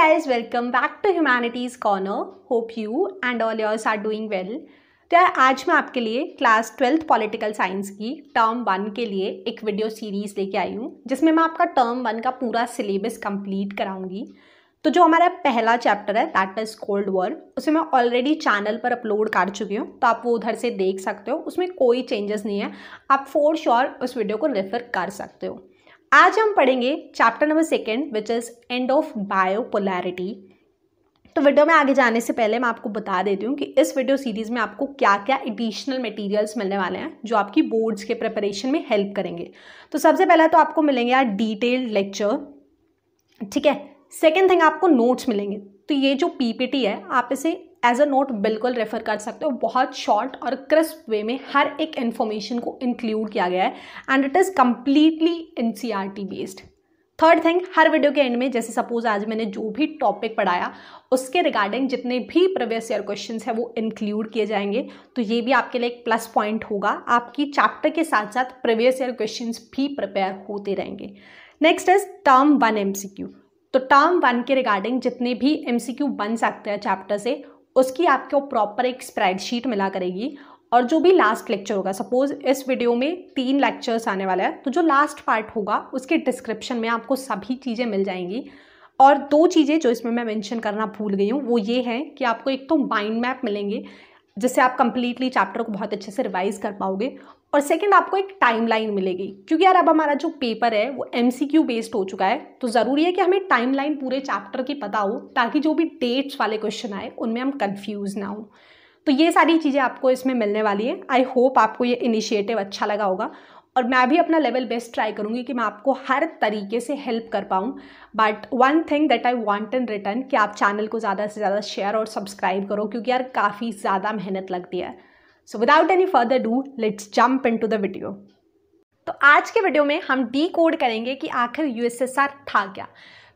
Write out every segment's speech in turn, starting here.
guys, welcome back to Humanities Corner. Hope you and all yours are doing well. तो यार आज मैं आपके लिए क्लास ट्वेल्थ पॉलिटिकल साइंस की टर्म वन के लिए एक वीडियो सीरीज़ लेके आई हूँ जिसमें मैं आपका टर्म वन का पूरा सिलेबस कंप्लीट कराऊंगी तो जो हमारा पहला चैप्टर है दैट इज़ कोल्ड वॉर उसे मैं ऑलरेडी चैनल पर अपलोड कर चुकी हूँ तो आप वो उधर से देख सकते हो उसमें कोई चेंजेस नहीं है आप फोर श्योर उस वीडियो को रेफ़र कर सकते हो आज हम पढ़ेंगे chapter number second which is end of bipolarity तो वीडियो में आगे जाने से पहले मैं आपको बता देती हूँ कि इस वीडियो सीरीज़ में आपको क्या क्या एडिशनल मटेरियल्स मिलने वाले हैं जो आपकी बोर्ड्स के प्रिपरेशन में हेल्प करेंगे तो सबसे पहला तो आपको मिलेंगे यार डिटेल्ड लेक्चर ठीक है सेकेंड थिंग आपको नोट्स मिलेंगे तो ये जो पीपीटी है आप इसे एज अ नोट बिल्कुल रेफर कर सकते हो बहुत शॉर्ट और क्रिस्प वे में हर एक इन्फॉर्मेशन को इंक्लूड किया गया है and it is completely N C R T based third thing हर वीडियो के एंड में जैसे सपोज आज मैंने जो भी टॉपिक पढ़ाया उसके रिगार्डिंग जितने भी प्रीवियस ईयर क्वेश्चन हैं वो इंक्लूड किए जाएंगे तो ये भी आपके लिए एक प्लस पॉइंट होगा आपकी चैप्टर के साथ साथ प्रीवियस ईयर क्वेश्चन भी प्रिपेयर होते रहेंगे next is term one M तो टर्म वन के रिगार्डिंग जितने भी एम बन सकते हैं चैप्टर से उसकी आपको प्रॉपर एक स्प्रेडशीट मिला करेगी और जो भी लास्ट लेक्चर होगा सपोज इस वीडियो में तीन लेक्चर्स आने वाला है तो जो लास्ट पार्ट होगा उसके डिस्क्रिप्शन में आपको सभी चीज़ें मिल जाएंगी और दो चीज़ें जो इसमें मैं मेंशन करना भूल गई हूँ वो ये है कि आपको एक तो माइंड मैप मिलेंगे जिससे आप कंप्लीटली चैप्टर को बहुत अच्छे से रिवाइज कर पाओगे और सेकंड आपको एक टाइमलाइन मिलेगी क्योंकि यार अब हमारा जो पेपर है वो एमसीक्यू बेस्ड हो चुका है तो ज़रूरी है कि हमें टाइमलाइन पूरे चैप्टर की पता हो ताकि जो भी डेट्स वाले क्वेश्चन आए उनमें हम कंफ्यूज ना हो तो ये सारी चीज़ें आपको इसमें मिलने वाली है आई होप आपको ये इनिशिएटिव अच्छा लगा होगा और मैं भी अपना लेवल बेस्ट ट्राई करूँगी कि मैं आपको हर तरीके से हेल्प कर पाऊँ but one thing that I want in return कि आप चैनल को ज़्यादा से ज़्यादा शेयर और सब्सक्राइब करो क्योंकि यार काफ़ी ज़्यादा मेहनत लगती है so without any further ado let's jump into the video तो आज के वीडियो में हम डी कोड करेंगे कि आखिर यूएसएसआर था क्या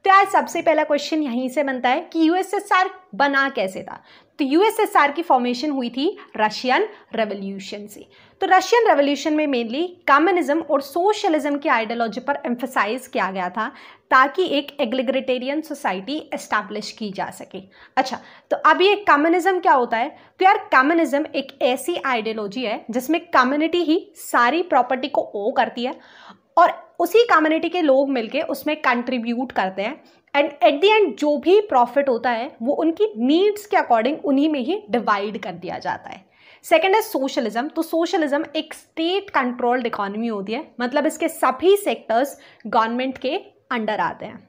तो आज सबसे पहला क्वेश्चन यहीं से बनता है कि यूएसएसआर बना कैसे था तो यूएसएसआर की फॉर्मेशन हुई थी रशियन रेवोल्यूशन से तो रशियन रेवोल्यूशन में मेनली कम्युनिज्म और सोशलिज्म की आइडियोलॉजी पर एम्फोसाइज किया गया था ताकि एक एग्लिग्रेटेरियन सोसाइटी एस्टैब्लिश की जा सके अच्छा तो अब ये कम्युनिज्म क्या होता है तो यार कम्युनिज्म एक ऐसी आइडियोलॉजी है जिसमें कम्युनिटी ही सारी प्रॉपर्टी को ओ करती है और उसी कम्युनिटी के लोग मिलके उसमें कंट्रीब्यूट करते हैं एंड एट द एंड जो भी प्रॉफिट होता है वो उनकी नीड्स के अकॉर्डिंग उन्हीं में ही डिवाइड कर दिया जाता है सेकेंड है सोशलिज्म तो सोशलिज्म एक स्टेट कंट्रोल्ड इकॉनमी होती है मतलब इसके सभी सेक्टर्स गवर्नमेंट के अंडर आते हैं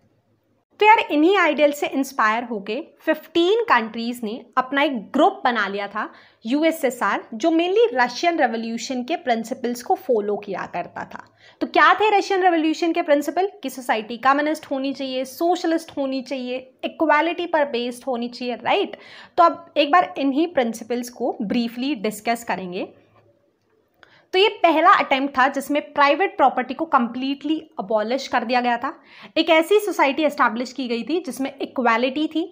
तो यार इन्हीं आइडियल से इंस्पायर होके 15 कंट्रीज़ ने अपना एक ग्रुप बना लिया था यूएसएसआर जो मेनली रशियन रेवोल्यूशन के प्रिंसिपल्स को फॉलो किया करता था तो क्या थे रशियन रेवोल्यूशन के प्रिंसिपल कि सोसाइटी कम्युनिस्ट होनी चाहिए सोशलिस्ट होनी चाहिए इक्वालिटी पर बेस्ड होनी चाहिए राइट तो अब एक बार इन्हीं प्रिंसिपल्स को ब्रीफली डिस्कस करेंगे तो ये पहला अटेम्प्ट था जिसमें प्राइवेट प्रॉपर्टी को कम्प्लीटली अबॉलिश कर दिया गया था एक ऐसी सोसाइटी एस्टैब्लिश की गई थी जिसमें इक्वालिटी थी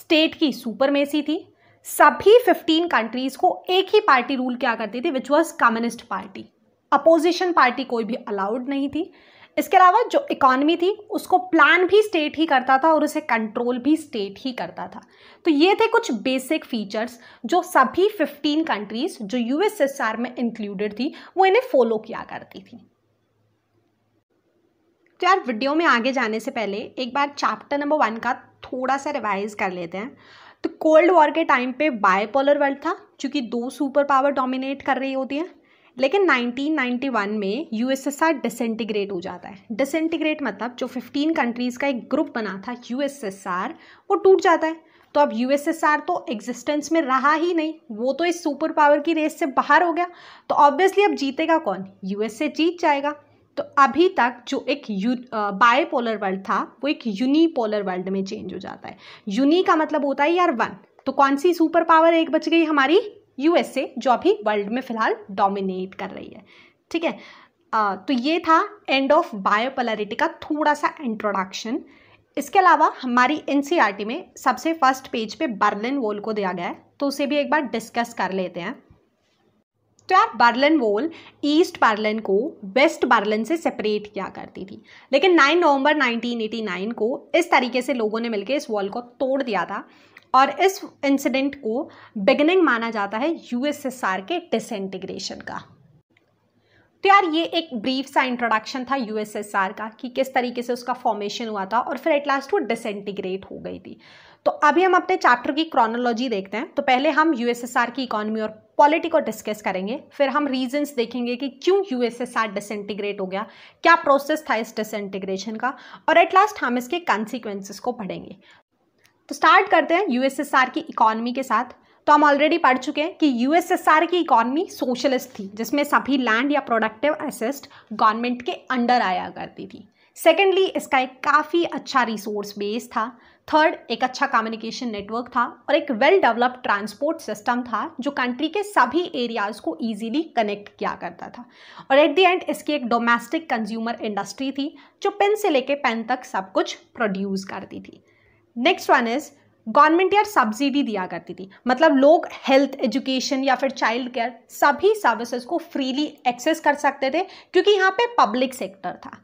स्टेट की सुपरमेसी थी सभी 15 कंट्रीज़ को एक ही पार्टी रूल किया करती थी which was communist party opposition party कोई भी अलाउड नहीं थी इसके अलावा जो इकॉनमी थी उसको प्लान भी स्टेट ही करता था और उसे कंट्रोल भी स्टेट ही करता था तो ये थे कुछ बेसिक फीचर्स जो सभी 15 कंट्रीज़ जो यूएसएसआर में इंक्लूडेड थी वो इन्हें फॉलो किया करती थी तो यार वीडियो में आगे जाने से पहले एक बार चैप्टर नंबर वन का थोड़ा सा रिवाइज कर लेते हैं तो कोल्ड वॉर के टाइम पे बायपोलर वर्ल्ड था क्योंकि दो सुपर पावर डोमिनेट कर रही होती है लेकिन 1991 में यूएसएसआर डिसइंटीग्रेट हो जाता है डिसइंटीग्रेट मतलब जो 15 कंट्रीज़ का एक ग्रुप बना था यूएसएसआर वो टूट जाता है तो अब यूएसएसआर तो एग्जिस्टेंस में रहा ही नहीं वो तो इस सुपर पावर की रेस से बाहर हो गया तो ऑब्वियसली अब जीतेगा कौन यूएसए जीत जाएगा तो अभी तक जो एक बायपोलर वर्ल्ड था वो एक यूनिपोलर वर्ल्ड में चेंज हो जाता है यूनी का मतलब होता है यार वन तो कौन सी सुपर पावर एक बच गई हमारी यूएसए जो अभी वर्ल्ड में फ़िलहाल डोमिनेट कर रही है ठीक है तो ये था एंड ऑफ बायोपलरिटी का थोड़ा सा इंट्रोडक्शन इसके अलावा हमारी एन e में सबसे फर्स्ट पेज पे बर्लिन वोल को दिया गया है तो उसे भी एक बार डिस्कस कर लेते हैं तो यार बर्लिन वोल ईस्ट बर्लिन को वेस्ट बर्लिन से सेपरेट किया करती थी लेकिन 9 नवंबर 1989 को इस तरीके से लोगों ने मिलकर इस वॉल को तोड़ दिया था और इस इंसिडेंट को बिगनिंग माना जाता है यूएसएसआर के डिसइंटीग्रेशन का तो यार ये एक ब्रीफ सा इंट्रोडक्शन था यूएसएसआर का कि किस तरीके से उसका फॉर्मेशन हुआ था और फिर एट लास्ट वो डिसइंटीग्रेट हो गई थी तो अभी हम अपने चैप्टर की क्रोनोलॉजी देखते हैं तो पहले हम यूएसएसआर की इकोनॉमी और पॉलिटी को डिस्कस करेंगे फिर हम रीजंस देखेंगे कि क्यों यूएसएसआर डिसइंटीग्रेट हो गया क्या प्रोसेस था इस डिसइंटीग्रेशन का और एट लास्ट हम इसके कॉन्सिक्वेंसेस को पढ़ेंगे तो स्टार्ट करते हैं यूएसएसआर की इकॉनमी के साथ तो हम ऑलरेडी पढ़ चुके हैं कि यूएसएसआर की इकॉनमी सोशलिस्ट थी जिसमें सभी लैंड या प्रोडक्टिव असिस्ट गवर्नमेंट के अंडर आया करती थी सेकेंडली इसका एक काफ़ी अच्छा रिसोर्स बेस था थर्ड एक अच्छा कम्युनिकेशन नेटवर्क था और एक वेल डेवलप्ड ट्रांसपोर्ट सिस्टम था जो कंट्री के सभी एरियाज़ को इजीली कनेक्ट किया करता था और एट दी एंड इसकी एक डोमेस्टिक कंज्यूमर इंडस्ट्री थी जो पेन से लेके पेन तक सब कुछ प्रोड्यूस करती थी नेक्स्ट वन इज गवर्नमेंट यार सब्सिडी दिया करती थी मतलब लोग हेल्थ एजुकेशन या फिर चाइल्ड केयर सभी सर्विसेज को फ्रीली एक्सेस कर सकते थे क्योंकि यहाँ पे पब्लिक सेक्टर था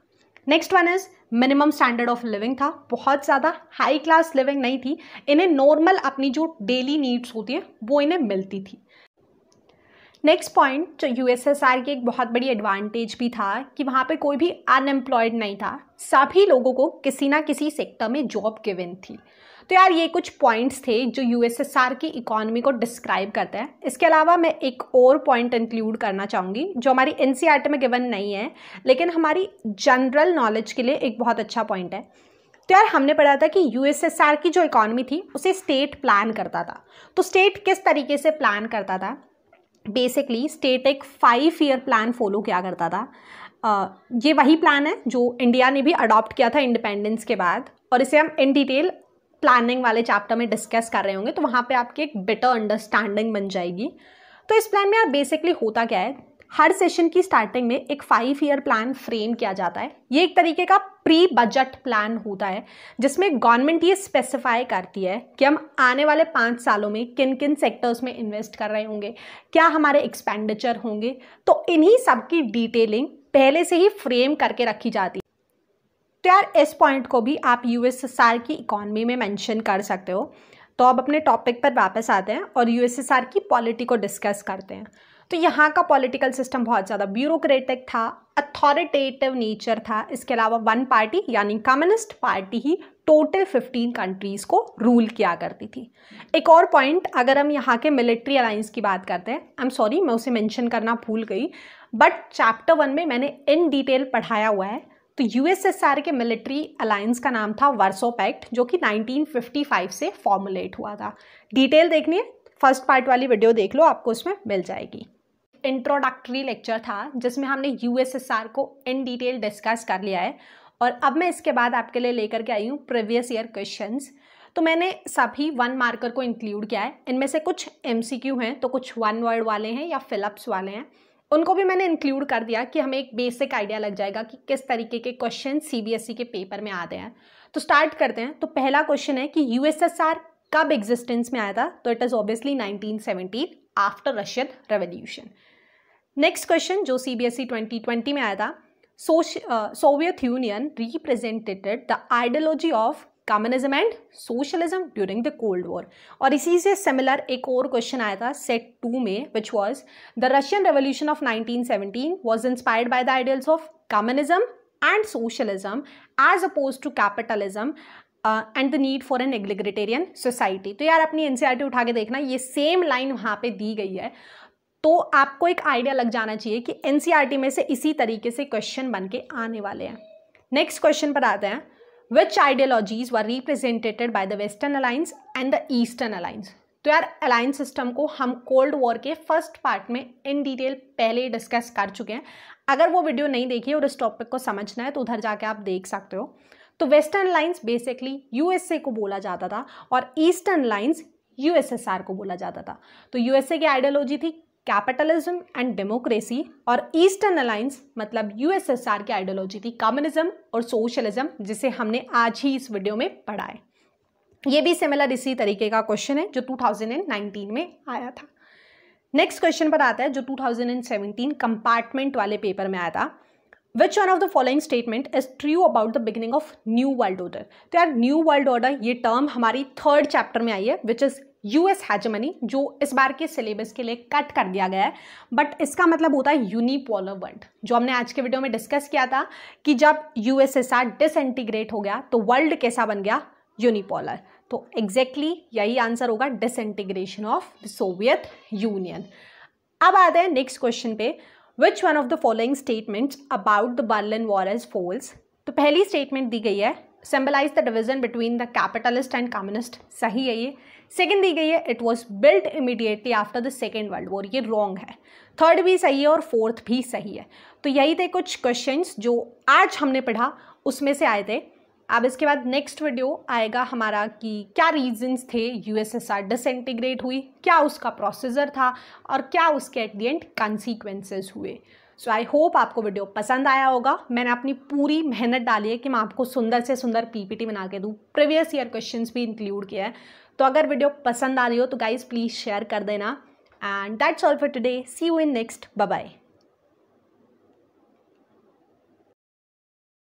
next one is minimum standard of living था बहुत ज़्यादा हाई क्लास लिविंग नहीं थी इन्हें नॉर्मल अपनी जो डेली नीड्स होती है वो इन्हें मिलती थी नेक्स्ट पॉइंट जो यू एस एस आर की एक बहुत बड़ी एडवांटेज भी था कि वहाँ पे कोई भी अनएम्प्लॉयड नहीं था सभी लोगों को किसी ना किसी सेक्टर में जॉब गिवन थी तो यार ये कुछ पॉइंट्स थे जो यू एस एस आर की इकॉनमी को डिस्क्राइब करते हैं इसके अलावा मैं एक और पॉइंट इंक्लूड करना चाहूँगी जो हमारी एन सी आर टी में गिवन नहीं है लेकिन हमारी जनरल नॉलेज के लिए एक बहुत अच्छा पॉइंट है तो यार हमने पढ़ा था कि आर की जो इकॉनमी थी उसे स्टेट प्लान करता था तो स्टेट किस तरीके से प्लान करता था बेसिकली स्टेट एक फाइव ईयर प्लान फॉलो किया करता था ये वही प्लान है जो इंडिया ने भी अडॉप्ट किया था इंडिपेंडेंस के बाद और इसे हम इन डिटेल प्लानिंग वाले चैप्टर में डिस्कस कर रहे होंगे तो वहाँ पे आपकी एक बेटर अंडरस्टैंडिंग बन जाएगी तो इस प्लान में आप बेसिकली होता क्या है हर सेशन की स्टार्टिंग में एक फाइव ईयर प्लान फ्रेम किया जाता है ये एक तरीके का प्री बजट प्लान होता है जिसमें गवर्नमेंट ये स्पेसिफाई करती है कि हम आने वाले पाँच सालों में किन किन सेक्टर्स में इन्वेस्ट कर रहे होंगे क्या हमारे एक्सपेंडिचर होंगे तो इन्हीं सब की डिटेलिंग पहले से ही फ्रेम करके रखी जाती है तो यार इस पॉइंट को भी आप यूएसएसआर की इकॉनमी में मेंशन कर सकते हो तो अब अपने टॉपिक पर वापस आते हैं और यूएसएसआर की पॉलिटी को डिस्कस करते हैं तो यहाँ का पॉलिटिकल सिस्टम बहुत ज़्यादा ब्यूरोक्रेटिक था अथॉरिटेटिव नेचर था इसके अलावा वन पार्टी यानी कम्युनिस्ट पार्टी ही टोटल 15 कंट्रीज़ को रूल किया करती थी एक और पॉइंट अगर हम यहाँ के मिलिट्री अलाइंस की बात करते हैं आई एम सॉरी मैं उसे मैंशन करना भूल गई बट चैप्टर वन में मैंने इन डिटेल पढ़ाया हुआ है तो यूएसएसआर के मिलिट्री अलायंस का नाम था वर्सो पैक्ट जो कि 1955 से फॉर्मुलेट हुआ था डिटेल देखनी है फर्स्ट पार्ट वाली वीडियो देख लो आपको उसमें मिल जाएगी इंट्रोडक्टरी लेक्चर था जिसमें हमने यूएसएसआर को इन डिटेल डिस्कस कर लिया है और अब मैं इसके बाद आपके लिए लेकर के आई हूँ प्रीवियस ईयर क्वेश्चंस तो मैंने सभी वन मार्कर को इंक्लूड किया है इनमें से कुछ एम हैं तो कुछ वन वर्ड वाले हैं या फिलअप्स वाले हैं उनको भी मैंने इंक्लूड कर दिया कि हमें एक बेसिक आइडिया लग जाएगा कि किस तरीके के क्वेश्चन सी e के पेपर में आते हैं तो स्टार्ट करते हैं तो पहला क्वेश्चन है कि यू कब एग्जिस्टेंस में आया था तो it is obviously nineteen after Russian revolution next question जो C B S E twenty twenty में आया था Soviet union represented the ideology of communism and socialism during the cold war और इसी से सिमिलर एक और क्वेश्चन आया था सेट टू में which was the Russian revolution of nineteen seventeen was inspired by the ideals of communism and socialism as opposed to capitalism and the need for an egalitarian society तो यार अपनी NCERT e उठा के देखना ये same line वहाँ पे दी गई है तो आपको एक आइडिया लग जाना चाहिए कि एन e में से इसी तरीके से क्वेश्चन बन के आने वाले हैं नेक्स्ट क्वेश्चन पर आते हैं which ideologies were represented by the western alliance and the eastern alliance तो यार अलायंस सिस्टम को हम कोल्ड वॉर के फर्स्ट पार्ट में इन डिटेल पहले डिस्कस कर चुके हैं अगर वो वीडियो नहीं देखी और इस टॉपिक को समझना है तो उधर जाके आप देख सकते हो तो वेस्टर्न लाइन्स बेसिकली यूएसए को बोला जाता था और ईस्टर्न लाइन्स यूएसएसआर को बोला जाता था तो यूएसए की आइडियोलॉजी थी कैपिटलिज्म एंड डेमोक्रेसी और ईस्टर्न अलायंस मतलब यूएसएसआर की आइडियोलॉजी थी कम्युनिज्म और सोशलिज्म जिसे हमने आज ही इस वीडियो में पढ़ा है ये भी सिमिलर इसी तरीके का क्वेश्चन है जो 2019 में आया था नेक्स्ट क्वेश्चन पर आता है जो 2017 कंपार्टमेंट वाले पेपर में आया था which one of the following statement is true about the beginning of new world order तो यार न्यू वर्ल्ड ऑर्डर ये टर्म हमारी थर्ड चैप्टर में आई है विच इज यूएस हैजमनी जो इस बार के सिलेबस के लिए कट कर दिया गया है बट इसका मतलब होता है यूनिपोलर वर्ल्ड जो हमने आज के वीडियो में डिस्कस किया था कि जब यूएसएसआर डिसइंटीग्रेट हो गया तो वर्ल्ड कैसा बन गया यूनिपोलर तो एग्जैक्टली exactly यही आंसर होगा disintegration of the Soviet union अब आते हैं नेक्स्ट क्वेश्चन पे which one of the following statements about the Berlin wall is false तो पहली स्टेटमेंट दी गई है symbolize the division between the capitalist and communist सही है ये सेकेंड दी गई है it was built immediately after the second world war ये रॉन्ग है थर्ड भी सही है और फोर्थ भी सही है तो यही थे कुछ क्वेश्चन जो आज हमने पढ़ा उसमें से आए थे अब इसके बाद नेक्स्ट वीडियो आएगा हमारा कि क्या रीजंस थे यूएसएसआर डिसइंटीग्रेट हुई क्या उसका प्रोसीजर था और क्या उसके एट दी एंड कॉन्सिक्वेंसेज हुए सो आई होप आपको वीडियो पसंद आया होगा मैंने अपनी पूरी मेहनत डाली है कि मैं आपको सुंदर से सुंदर पीपीटी बना के दूँ प्रीवियस ईयर क्वेश्चन भी इंक्लूड किया है तो अगर वीडियो पसंद आ रही हो तो गाइज़ प्लीज़ शेयर कर देना and that's all for today see you in next bye